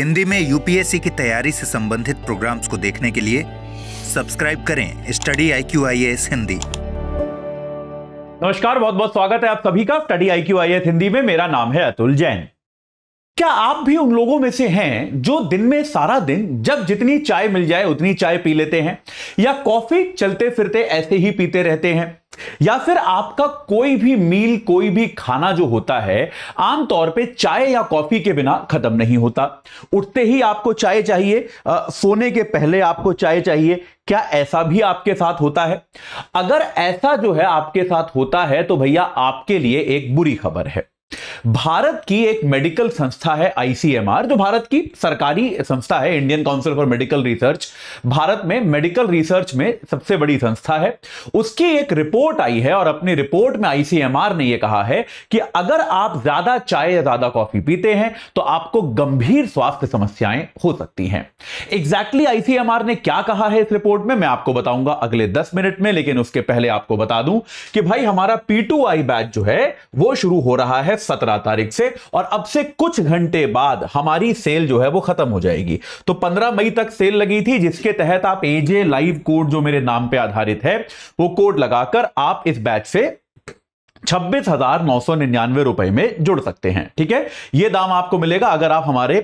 हिंदी में यूपीएससी की तैयारी से संबंधित प्रोग्राम्स को देखने के लिए सब्सक्राइब करें study I Q I S Hindi नमस्कार बहुत बहुत स्वागत है आप सभी का study I Q I S Hindi में मेरा नाम है अतुल जैन क्या आप भी उन लोगों में से हैं जो दिन में सारा दिन जब जितनी चाय मिल जाए उतनी चाय पी लेते हैं या कॉफी चलते फिरते ऐसे ही पीते रहते हैं या फिर आपका कोई भी मील कोई भी खाना जो होता है आमतौर पे चाय या कॉफी के बिना खत्म नहीं होता उठते ही आपको चाय चाहिए आ, सोने के पहले आपको चाय चाहिए क्या ऐसा भी आपके साथ होता है अगर ऐसा जो है आपके साथ होता है तो भैया आपके लिए एक बुरी खबर है भारत की एक मेडिकल संस्था है आईसीएमआर जो भारत की सरकारी संस्था है Indian council for medical research Bharat में मेडिकल रिसर्च में सबसे बड़ी संस्था है उसकी एक रिपोर्ट आई है और अपनी रिपोर्ट में आईसीएमआर ने यह कहा है कि अगर आप ज्यादा चाय या ज्यादा कॉफी पीते हैं तो आपको गंभीर स्वास्थ्य समस्याएं हो सकती हैं एग्जैक्टली exactly आईसीएमआर ने क्या कहा है इस रिपोर्ट में मैं आपको बताऊंगा अगले दस मिनट में लेकिन उसके पहले आपको बता दूं कि भाई हमारा पी बैच जो है वो शुरू हो रहा है सत्रह तारीख से और अब से कुछ घंटे बाद हमारी सेल जो है वो खत्म हो जाएगी तो पंद्रह मई तक सेल लगी थी जिसके तहत आप एजे लाइव कोड जो मेरे नाम पे आधारित है वो कोड लगाकर आप इस बैच से छब्बीस हजार नौ सौ निन्यानवे रुपए में जुड़ सकते हैं ठीक है यह दाम आपको मिलेगा अगर आप हमारे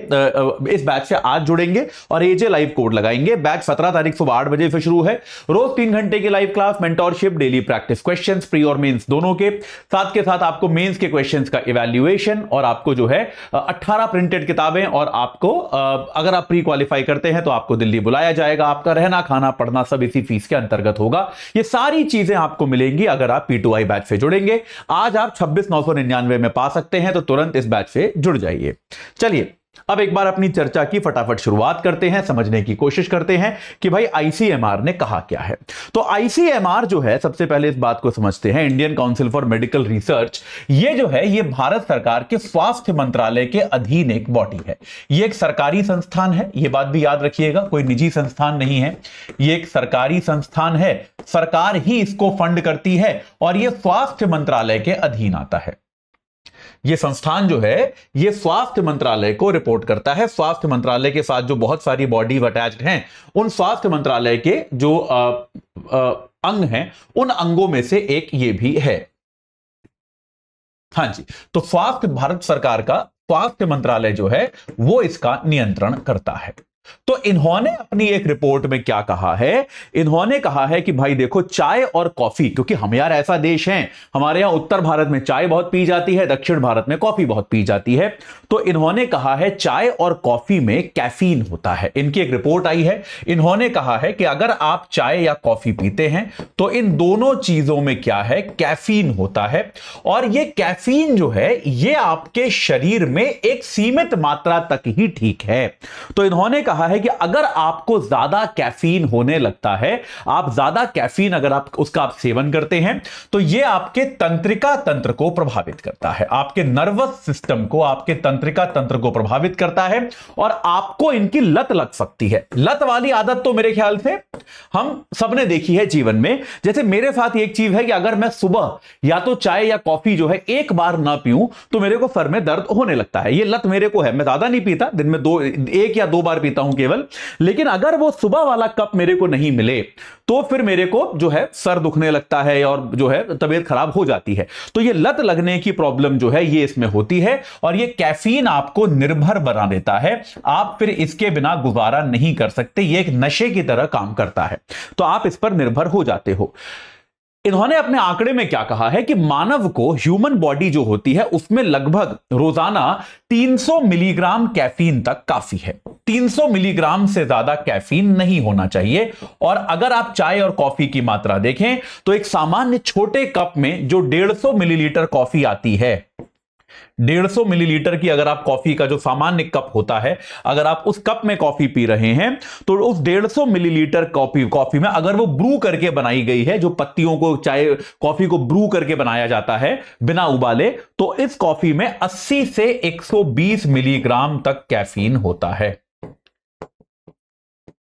इस बैच से आज जुड़ेंगे और एजे लाइव कोड लगाएंगे बैच सत्रह तारीख सुबह आठ बजे से शुरू है रोज तीन घंटे की live class mentorship daily practice question pre और मेन्स दोनों के साथ के साथ आपको मेन्स के क्वेश्चन का इवेल्युएशन और आपको जो है अट्ठारह प्रिंटेड किताबें और आपको अगर आप प्री क्वालिफाई करते हैं तो आपको दिल्ली बुलाया जाएगा आपका रहना खाना पढ़ना सब इसी फीस के अंतर्गत होगा ये सारी चीजें आपको मिलेंगी अगर आप पी बैच से जुड़ेंगे आज आप छब्बीस में पा सकते हैं तो तुरंत इस बैच से जुड़ जाइए चलिए अब एक बार अपनी चर्चा की फटाफट शुरुआत करते हैं समझने की कोशिश करते हैं कि भाई आईसीएमआर ने कहा क्या है तो आईसीएमआर जो है सबसे पहले इस बात को समझते हैं Indian council for medical research ये जो है ये भारत सरकार के स्वास्थ्य मंत्रालय के अधीन एक बॉडी है ये एक सरकारी संस्थान है ये बात भी याद रखिएगा कोई निजी संस्थान नहीं है ये एक सरकारी संस्थान है सरकार ही इसको फंड करती है और ये स्वास्थ्य मंत्रालय के अधीन आता है ये संस्थान जो है ये स्वास्थ्य मंत्रालय को रिपोर्ट करता है स्वास्थ्य मंत्रालय के साथ जो बहुत सारी बॉडी अटैच्ड हैं उन स्वास्थ्य मंत्रालय के जो आ, आ, अंग हैं उन अंगों में से एक ये भी है हाँ जी तो स्वास्थ्य भारत सरकार का स्वास्थ्य मंत्रालय जो है वो इसका नियंत्रण करता है तो इन्होंने अपनी एक रिपोर्ट में क्या कहा है इन्होंने कहा है कि भाई देखो चाय और कॉफी क्योंकि हम यार ऐसा देश है हमारे यहां उत्तर भारत में चाय बहुत पी जाती है दक्षिण भारत में कॉफी बहुत पी जाती है तो इन्होंने कहा है चाय और कॉफी में कैफीन होता है इनकी एक रिपोर्ट आई है इन्होंने कहा है कि अगर आप चाय या कॉफी पीते हैं तो इन दोनों चीजों में क्या है कैफीन होता है और यह कैफीन जो है यह आपके शरीर में एक सीमित मात्रा तक ही ठीक है तो इन्होंने कहा रहा है कि अगर आपको ज्यादा कैफीन होने लगता है आप ज्यादा कैफीन अगर आप उसका आप सेवन करते हैं तो यह आपके तंत्रिका तंत्र को प्रभावित करता है आपके नर्वस सिस्टम को आपके तंत्रिका तंत्र को प्रभावित करता है और आपको इनकी लत लग सकती है लत वाली आदत तो मेरे ख्याल से हम सबने देखी है जीवन में जैसे मेरे साथ एक चीज है कि अगर मैं सुबह या तो चाय या कॉफी जो है एक बार ना पीऊं तो मेरे को सर में दर्द होने लगता है यह लत मेरे को है मैं ज्यादा नहीं पीता दिन में दो एक या दो बार पीता हूं हूं केवल लेकिन अगर वो सुबह वाला कप मेरे को नहीं मिले तो फिर मेरे को जो है सर दुखने लगता है और जो है तबीयत खराब हो जाती है तो ये लत लगने की प्रॉब्लम जो है ये इसमें होती है और ये कैफीन आपको निर्भर बना देता है आप फिर इसके बिना गुजारा नहीं कर सकते ये एक नशे की तरह काम करता है तो आप इस पर निर्भर हो जाते हो इन्होंने अपने आंकड़े में क्या कहा है कि मानव को ह्यूमन बॉडी जो होती है उसमें लगभग रोजाना 300 मिलीग्राम कैफीन तक काफी है 300 मिलीग्राम से ज्यादा कैफीन नहीं होना चाहिए और अगर आप चाय और कॉफी की मात्रा देखें तो एक सामान्य छोटे कप में जो 150 मिलीलीटर कॉफी आती है डेढ़ सौ मिलीलीटर की अगर आप कॉफी का जो सामान्य कप होता है अगर आप उस कप में कॉफी पी रहे हैं तो उस डेढ़ सौ मिलीलीटर कॉफी कॉफी में अगर वो ब्रू करके बनाई गई है जो पत्तियों को चाय कॉफी को ब्रू करके बनाया जाता है बिना उबाले तो इस कॉफी में 80 से 120 मिलीग्राम तक कैफीन होता है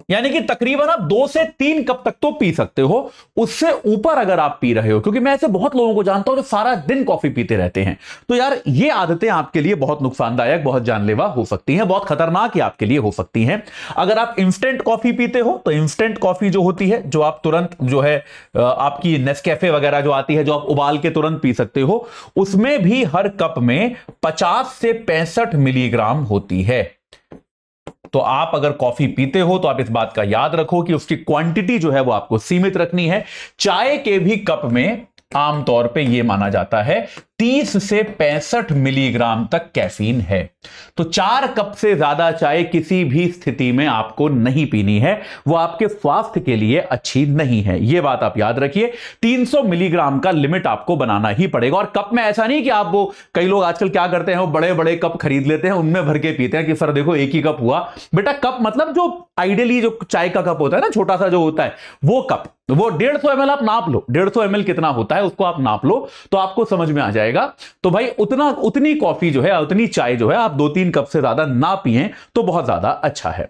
यानी कि तकरीबन आप दो से तीन कप तक तो पी सकते हो उससे ऊपर अगर आप पी रहे हो क्योंकि मैं ऐसे बहुत लोगों को जानता हूं जो सारा दिन कॉफी पीते रहते हैं तो यार ये आदतें आपके लिए बहुत नुकसानदायक बहुत जानलेवा हो सकती हैं बहुत खतरनाक ही आपके लिए हो सकती हैं अगर आप इंस्टेंट कॉफी पीते हो तो इंस्टेंट कॉफी जो होती है जो आप तुरंत जो है आपकी नेस्कैफे वगैरह जो आती है जो आप उबाल के तुरंत पी सकते हो उसमें भी हर कप में पचास से पैंसठ मिलीग्राम होती है तो आप अगर कॉफी पीते हो तो आप इस बात का याद रखो कि उसकी क्वांटिटी जो है वो आपको सीमित रखनी है चाय के भी कप में आमतौर पे ये माना जाता है 30 से 65 मिलीग्राम तक कैफीन है तो चार कप से ज्यादा चाय किसी भी स्थिति में आपको नहीं पीनी है वो आपके स्वास्थ्य के लिए अच्छी नहीं है ये बात आप याद रखिए 300 मिलीग्राम का लिमिट आपको बनाना ही पड़ेगा और कप में ऐसा नहीं कि आप वो कई लोग आजकल क्या करते हैं वो बड़े बड़े कप खरीद लेते हैं उनमें भर के पीते हैं कि सर देखो एक ही कप हुआ बेटा कप मतलब जो आइडियली जो चाय का कप होता है ना छोटा सा जो होता है वो कप वो डेढ़ सौ आप नाप लो डेढ़ सौ कितना होता है उसको आप नाप लो तो आपको समझ में आ जाएगा जाएगा तो भाई उतना उतनी कॉफी जो है उतनी चाय जो है आप दो तीन कप से ज्यादा ना पिए तो बहुत ज्यादा अच्छा है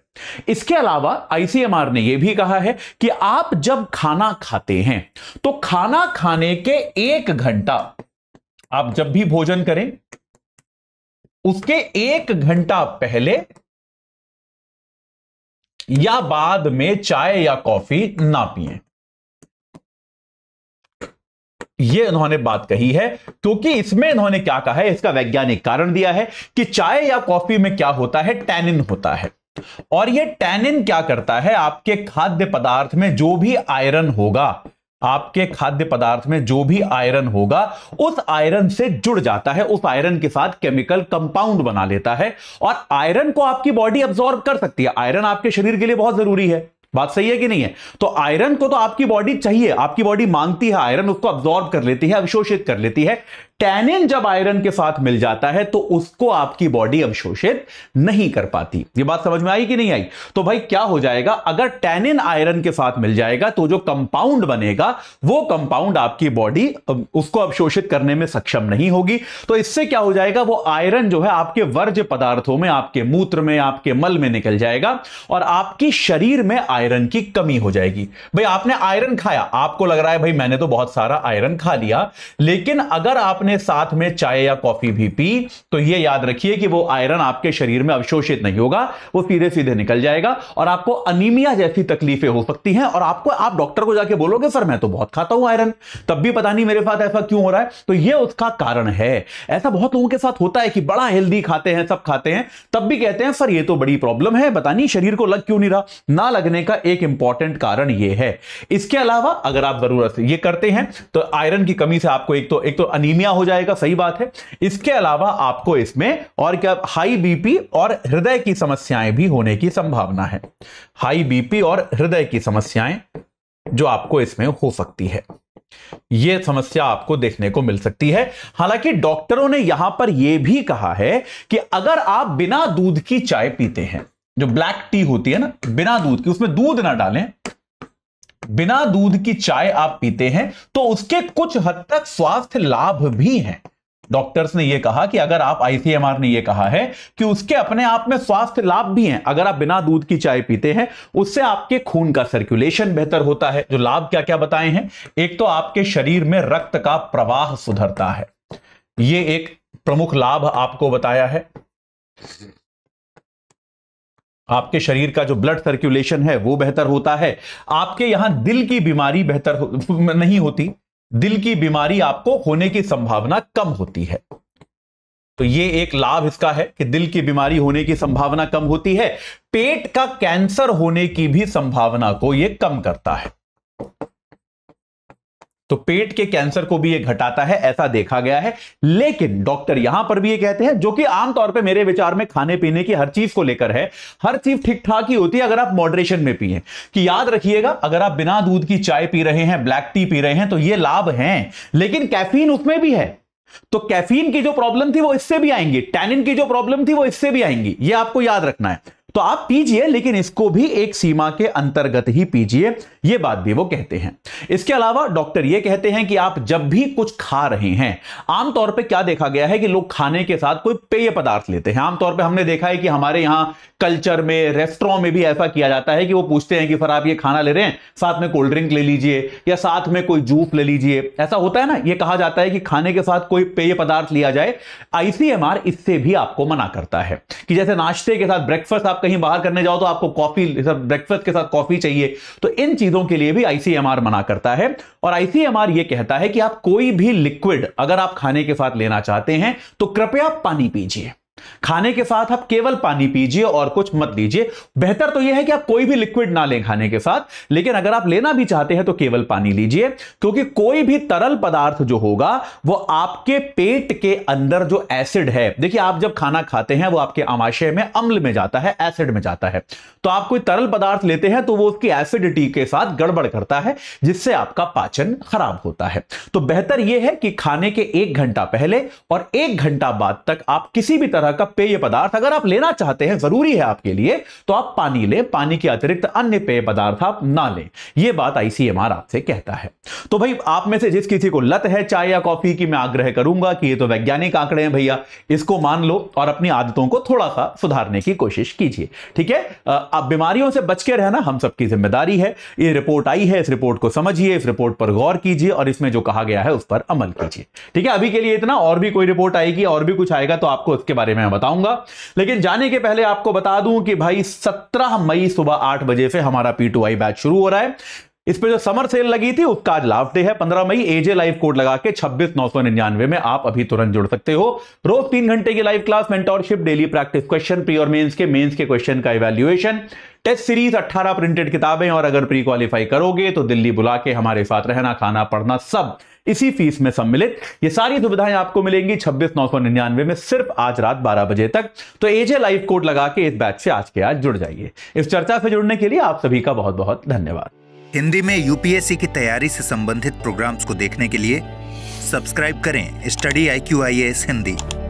इसके अलावा आईसीएमआर ने यह भी कहा है कि आप जब खाना खाते हैं तो खाना खाने के एक घंटा आप जब भी भोजन करें उसके एक घंटा पहले या बाद में चाय या कॉफी ना पिए ये इन्होंने बात कही है क्योंकि तो इसमें इन्होंने क्या कहा है इसका वैज्ञानिक कारण दिया है कि चाय या कॉफी में क्या होता है टैनिन होता है और ये टैनिन क्या करता है आपके खाद्य पदार्थ में जो भी आयरन होगा आपके खाद्य पदार्थ में जो भी आयरन होगा उस आयरन से जुड़ जाता है उस आयरन के साथ केमिकल कंपाउंड बना लेता है और आयरन को आपकी बॉडी अब्सॉर्ब कर सकती है आयरन आपके शरीर के लिए बहुत जरूरी है बात सही है कि नहीं है तो आयरन को तो आपकी बॉडी चाहिए आपकी बॉडी मांगती है आयरन उसको अब्जॉर्ब कर लेती है अवशोषित कर लेती है टैनिन जब आयरन के साथ मिल जाता है तो उसको आपकी बॉडी अवशोषित नहीं कर पाती ये बात समझ में आई कि नहीं आई तो भाई क्या हो जाएगा अगर टैनिन आयरन के साथ मिल जाएगा तो जो कंपाउंड बनेगा वो कंपाउंड आपकी बॉडी उसको अवशोषित करने में सक्षम नहीं होगी तो इससे क्या हो जाएगा वो आयरन जो है आपके वर्ज पदार्थों में आपके मूत्र में आपके मल में निकल जाएगा और आपकी शरीर में आयरन की कमी हो जाएगी भाई आपने आयरन खाया आपको लग रहा है भाई मैंने तो बहुत सारा आयरन खा लिया लेकिन अगर आपने आपने साथ में चाय या कॉफी भी पी तो ये याद रखिए कि वो आयरन आपके शरीर में अवशोषित नहीं होगा वो सीधे सीधे निकल जाएगा और आपको अनिमिया जैसी तकलीफें हो सकती हैं और आपको आप डॉक्टर को जाके बोलोगे सर मैं तो बहुत खाता हूं आयरन तब भी पता नहीं मेरे साथ ऐसा क्यों हो रहा है तो यह उसका कारण है ऐसा बहुत लोगों के साथ होता है कि बड़ा हेल्दी खाते हैं सब खाते हैं तब भी कहते हैं सर यह तो बड़ी प्रॉब्लम है पता नहीं शरीर को लग क्यों नहीं रहा ना लगने का एक इंपॉर्टेंट कारण यह है इसके अलावा अगर आप जरूरत ये करते हैं तो आयरन की कमी से आपको एक तो एक तो अनीमिया हो जाएगा सही बात है इसके अलावा आपको इसमें और क्या हाई बीपी और हृदय की समस्याएं भी होने की संभावना है हाई बीपी और हृदय की समस्याएं जो आपको इसमें हो सकती है यह समस्या आपको देखने को मिल सकती है हालांकि डॉक्टरों ने यहां पर यह भी कहा है कि अगर आप बिना दूध की चाय पीते हैं जो ब्लैक टी होती है ना बिना दूध की उसमें दूध ना डालें बिना दूध की चाय आप पीते हैं तो उसके कुछ हद तक स्वास्थ्य लाभ भी हैं डॉक्टर्स ने यह कहा कि अगर आप आईसीएमआर ने यह कहा है कि उसके अपने आप में स्वास्थ्य लाभ भी हैं अगर आप बिना दूध की चाय पीते हैं उससे आपके खून का सर्कुलेशन बेहतर होता है जो लाभ क्या क्या बताए हैं एक तो आपके शरीर में रक्त का प्रवाह सुधरता है ये एक प्रमुख लाभ आपको बताया है आपके शरीर का जो ब्लड सर्कुलेशन है वो बेहतर होता है आपके यहां दिल की बीमारी बेहतर हो, नहीं होती दिल की बीमारी आपको होने की संभावना कम होती है तो ये एक लाभ इसका है कि दिल की बीमारी होने की संभावना कम होती है पेट का कैंसर होने की भी संभावना को ये कम करता है तो पेट के कैंसर को भी ये घटाता है ऐसा देखा गया है लेकिन डॉक्टर यहां पर भी ये कहते हैं जो कि आमतौर पे मेरे विचार में खाने पीने की हर चीज को लेकर है हर चीज ठीक ठाक ही होती है अगर आप मॉडरेशन में पिए कि याद रखिएगा अगर आप बिना दूध की चाय पी रहे हैं ब्लैक टी पी रहे हैं तो ये लाभ हैं लेकिन कैफीन उसमें भी है तो कैफीन की जो प्रॉब्लम थी वो इससे भी आएंगी टैनिन की जो प्रॉब्लम थी वो इससे भी आएंगी ये आपको याद रखना है तो आप पीजिए लेकिन इसको भी एक सीमा के अंतर्गत ही पीजिए यह बात भी वो कहते हैं इसके अलावा डॉक्टर यह कहते हैं कि आप जब भी कुछ खा रहे हैं आमतौर पर क्या देखा गया है कि लोग खाने के साथ कोई पेय पदार्थ लेते हैं आमतौर पर हमने देखा है कि हमारे यहां कल्चर में रेस्टोरों में भी ऐसा किया जाता है कि वो पूछते हैं कि फिर आप ये खाना ले रहे हैं साथ में कोल्ड ड्रिंक ले लीजिए या साथ में कोई जूस ले लीजिए ऐसा होता है ना ये कहा जाता है कि खाने के साथ कोई पेय पदार्थ लिया जाए आईसीएमआर इससे भी आपको मना करता है कि जैसे नाश्ते के साथ ब्रेकफास्ट आप कहीं बाहर करने जाओ तो आपको कॉफी ब्रेकफास्ट के साथ कॉफी चाहिए तो इन चीजों के लिए भी आईसीएमआर मना करता है और आईसीएमआर यह कहता है कि आप कोई भी लिक्विड अगर आप खाने के साथ लेना चाहते हैं तो कृपया पानी पीजिए खाने के साथ आप केवल पानी पीजिए और कुछ मत लीजिए बेहतर तो यह है कि आप कोई भी लिक्विड ना लें खाने के साथ लेकिन अगर आप लेना भी चाहते हैं तो केवल पानी लीजिए क्योंकि कोई भी तरल पदार्थ जो होगा वो आपके पेट के अंदर जो एसिड है देखिए आप जब खाना खाते हैं वो आपके आमाशय में अम्ल में जाता है एसिड में जाता है तो आप कोई तरल पदार्थ लेते हैं तो वो उसकी एसिडिटी के साथ गड़बड़ करता है जिससे आपका पाचन खराब होता है तो बेहतर यह है कि खाने के एक घंटा पहले और एक घंटा बाद तक आप किसी भी तरह तरह का पेय पदार्थ अगर आप लेना चाहते हैं जरूरी है आपके लिए तो आप पानी लें पानी के अतिरिक्त अन्य पेय पदार्थ आप ना लें यह बात आईसीएमआर आपसे कहता है तो भाई आप में से जिस किसी को लत है चाय या कॉफी की मैं आग्रह करूंगा कि ये तो वैज्ञानिक आंकड़े हैं भैया इसको मान लो और अपनी आदतों को थोड़ा सा सुधारने की कोशिश कीजिए ठीक है आप बीमारियों से बच के रहना हम सबकी जिम्मेदारी है ये रिपोर्ट आई है इस रिपोर्ट को समझिए इस रिपोर्ट पर गौर कीजिए और इसमें जो कहा गया है उस पर अमल कीजिए ठीक है अभी के लिए इतना और भी कोई रिपोर्ट आएगी और भी कुछ आएगा तो आपको उसके बारे बारे में बताऊंगा लेकिन जाने के पहले आपको बता दूं कि भाई 17 मई सुबह 8 बजे से हमारा पी टू आई बैच शुरू हो रहा है इस पे जो समर सेल लगी थी उसका आज लास्ट डे है 15 मई एजे लाइव कोड लगा के छब्बीस नौ सौ निन्यानवे में आप अभी तुरंत जुड़ सकते हो रोज तीन घंटे की live class mentorship daily practice question pre और मेंस के मेंस के क्वेश्चन का इवेल्युएशन टेस्ट सीरीज 18 प्रिंटेड किताबें और अगर प्री क्वालिफाई करोगे तो दिल्ली बुला के हमारे साथ रहना खाना पढ़ना सब इसी फीस में सम्मिलित ये सारी सुविधाएं आपको मिलेंगी छब्बीस नौ सौ निन्यानवे में सिर्फ आज रात बारह बजे तक तो एजे लाइव कोड लगा के इस बैच से आज के आज जुड़ जाइए इस चर्चा से जुड़ने के लिए आप सभी का बहुत बहुत धन्यवाद हिंदी में यूपीएससी की तैयारी से संबंधित प्रोग्राम्स को देखने के लिए सब्सक्राइब करें study I Q I S Hindi